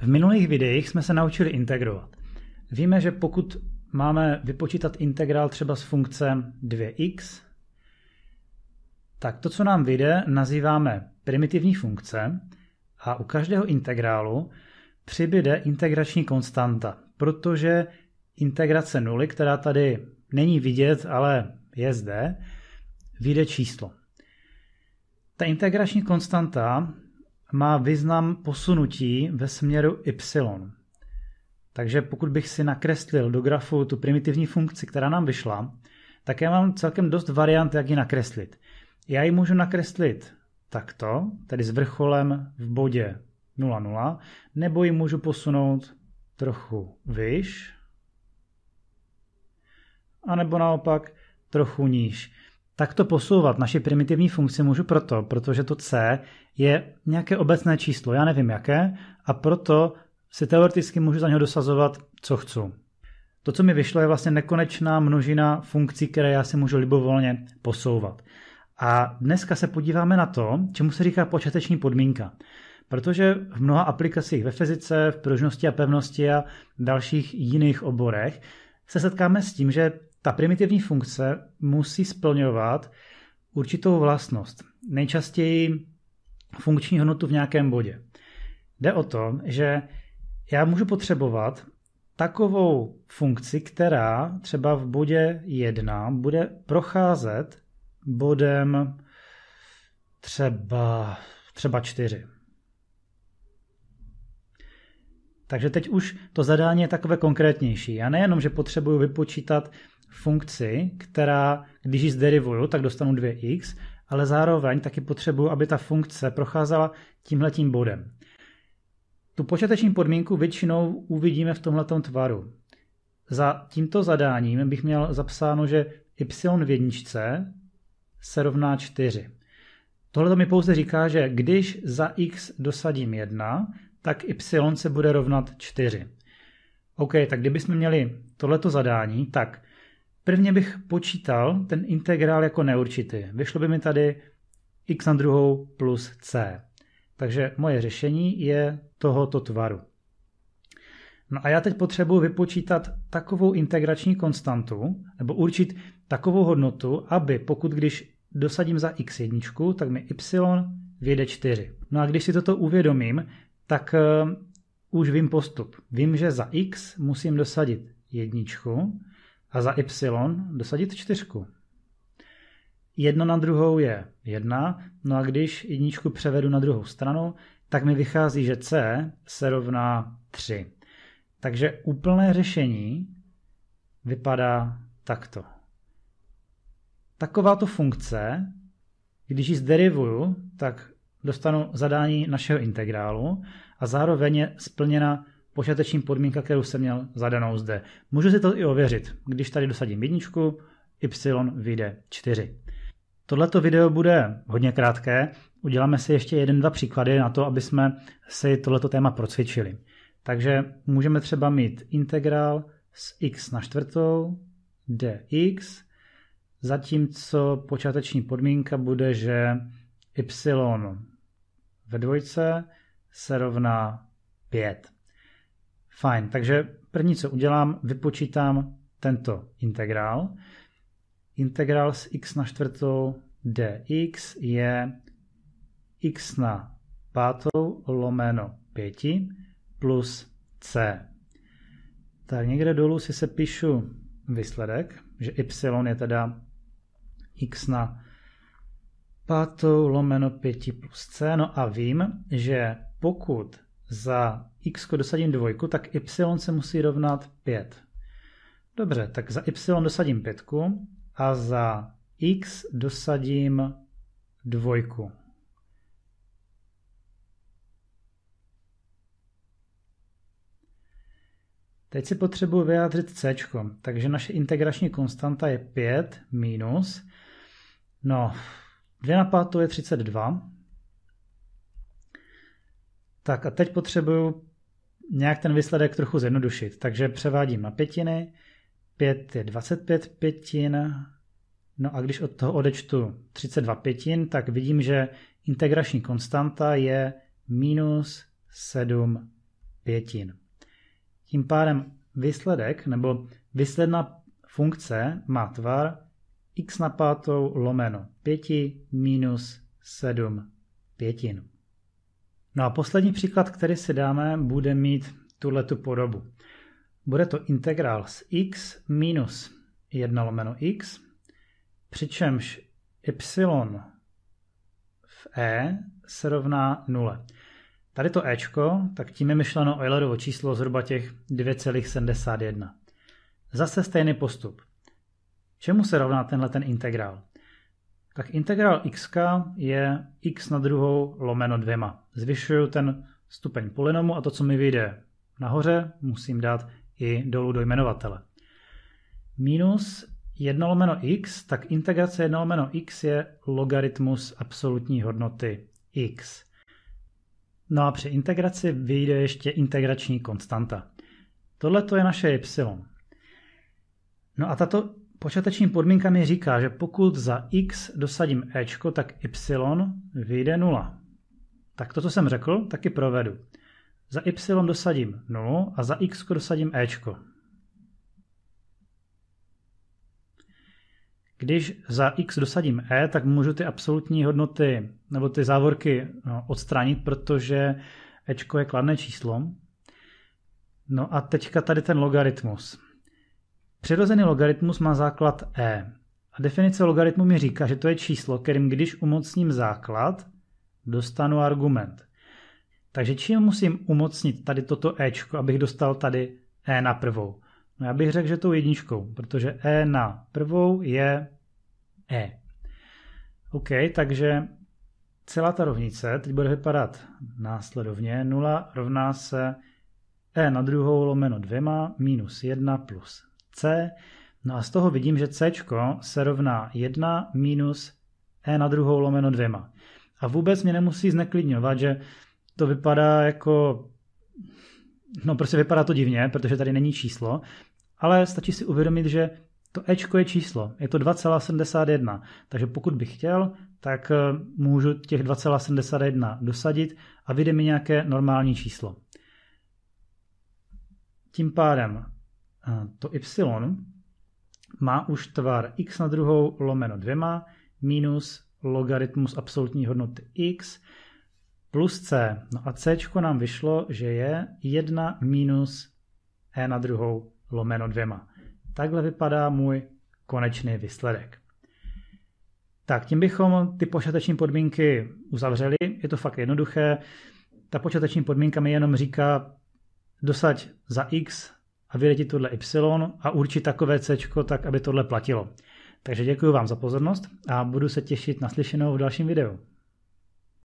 V minulých videích jsme se naučili integrovat. Víme, že pokud máme vypočítat integrál třeba z funkce 2x, tak to, co nám vyjde, nazýváme primitivní funkce a u každého integrálu přibyde integrační konstanta, protože integrace nuly, která tady není vidět, ale je zde, vyjde číslo. Ta integrační konstanta má význam posunutí ve směru y. Takže pokud bych si nakreslil do grafu tu primitivní funkci, která nám vyšla, tak já mám celkem dost variant, jak ji nakreslit. Já ji můžu nakreslit takto, tedy s vrcholem v bodě 0,0, nebo ji můžu posunout trochu výš, anebo naopak trochu níž takto posouvat naši primitivní funkci můžu proto, protože to C je nějaké obecné číslo, já nevím jaké, a proto si teoreticky můžu za něho dosazovat, co chci. To, co mi vyšlo, je vlastně nekonečná množina funkcí, které já si můžu libovolně posouvat. A dneska se podíváme na to, čemu se říká počáteční podmínka. Protože v mnoha aplikacích ve fyzice, v pružnosti a pevnosti a dalších jiných oborech se setkáme s tím, že ta primitivní funkce musí splňovat určitou vlastnost, nejčastěji funkční hodnotu v nějakém bodě. Jde o to, že já můžu potřebovat takovou funkci, která třeba v bodě 1 bude procházet bodem třeba, třeba 4. Takže teď už to zadání je takové konkrétnější. Já nejenom, že potřebuju vypočítat funkci, která, když ji zderivuju, tak dostanu 2x, ale zároveň taky potřebuju, aby ta funkce procházela tímhletím bodem. Tu počáteční podmínku většinou uvidíme v tomhletom tvaru. Za tímto zadáním bych měl zapsáno, že y v jedničce se rovná 4. Tohle mi pouze říká, že když za x dosadím 1, tak y se bude rovnat 4. OK, tak kdybychom měli tohleto zadání, tak Prvně bych počítal ten integrál jako neurčitý. Vyšlo by mi tady x na druhou plus c. Takže moje řešení je tohoto tvaru. No a já teď potřebuji vypočítat takovou integrační konstantu, nebo určit takovou hodnotu, aby pokud když dosadím za x jedničku, tak mi y vyjde 4. No a když si toto uvědomím, tak eh, už vím postup. Vím, že za x musím dosadit jedničku, a za y dosadit čtyřku. Jedna na druhou je jedna, no a když jedničku převedu na druhou stranu, tak mi vychází, že c se rovná 3. Takže úplné řešení vypadá takto. Takováto funkce, když ji zderivuju, tak dostanu zadání našeho integrálu a zároveň je splněna počáteční podmínka, kterou jsem měl zadanou zde. Můžu si to i ověřit. Když tady dosadím jedničku, y vyjde 4. Tohleto video bude hodně krátké. Uděláme si ještě jeden, dva příklady na to, aby jsme si tohleto téma procvičili. Takže můžeme třeba mít integrál z x na čtvrtou dx, zatímco počáteční podmínka bude, že y ve dvojce se rovná 5. Fajn, takže první, co udělám, vypočítám tento integrál. Integrál z x na čtvrtou dx je x na pátou lomeno 5 plus c. Tak někde dolů si se píšu výsledek, že y je teda x na pátou lomeno 5 plus c. No a vím, že pokud za x dosadím dvojku, tak y se musí rovnat 5. Dobře, tak za y dosadím 5 a za x dosadím dvojku. Teď si potřebuji vyjádřit c, takže naše integrační konstanta je 5 minus, no, 2 na 5 je 32, tak a teď potřebuju nějak ten výsledek trochu zjednodušit. Takže převádím na pětiny. 5 je 25 pětin. No a když od toho odečtu 32 pětin, tak vidím, že integrační konstanta je minus 7 pětin. Tím pádem výsledek nebo výsledná funkce má tvar x na pátou lomeno 5 minus 7 pětin. No a poslední příklad, který si dáme, bude mít tuhle tu podobu. Bude to integrál z x minus 1 lomeno x, přičemž y v e se rovná 0. Tady to Ečko, tak tím je myšleno Eulerovo číslo zhruba těch 2,71. Zase stejný postup. Čemu se rovná tenhle ten integrál? tak integrál x je x na druhou lomeno dvěma. Zvyšuju ten stupeň polynomu a to, co mi vyjde nahoře, musím dát i dolů do jmenovatele. Minus 1 lomeno x, tak integrace 1 lomeno x je logaritmus absolutní hodnoty x. No a při integraci vyjde ještě integrační konstanta. Tohle to je naše y. No a tato počátečním podmínka mi říká, že pokud za x dosadím ečko, tak y vyjde 0. Tak to, co jsem řekl, taky provedu. Za y dosadím 0 a za x dosadím ečko. Když za x dosadím e, tak můžu ty absolutní hodnoty nebo ty závorky no, odstranit, protože ečko je kladné číslo. No a teďka tady ten logaritmus. Přirozený logaritmus má základ e. A definice logaritmu mi říká, že to je číslo, kterým když umocním základ, dostanu argument. Takže čím musím umocnit tady toto e, abych dostal tady e na prvou? No já bych řekl, že tou jedničkou, protože e na prvou je e. OK, takže celá ta rovnice teď bude vypadat následovně. 0 rovná se e na druhou lomeno 2 minus 1 plus C. No a z toho vidím, že C se rovná 1 minus E na druhou lomeno dvěma. A vůbec mě nemusí zneklidňovat, že to vypadá jako... No prostě vypadá to divně, protože tady není číslo, ale stačí si uvědomit, že to E je číslo, je to 2,71, takže pokud bych chtěl, tak eh, můžu těch 2,71 dosadit a vyjde mi nějaké normální číslo. Tím pádem to y má už tvar x na druhou lomeno dvěma minus logaritmus absolutní hodnoty x plus c. No a c nám vyšlo, že je 1 minus e na druhou lomeno dvěma. Takhle vypadá můj konečný výsledek. Tak tím bychom ty počáteční podmínky uzavřeli. Je to fakt jednoduché. Ta počáteční podmínka mi jenom říká, dosaď za x a vyletí tohle Y a určit takové C, tak aby tohle platilo. Takže děkuji vám za pozornost a budu se těšit na slyšenou v dalším videu.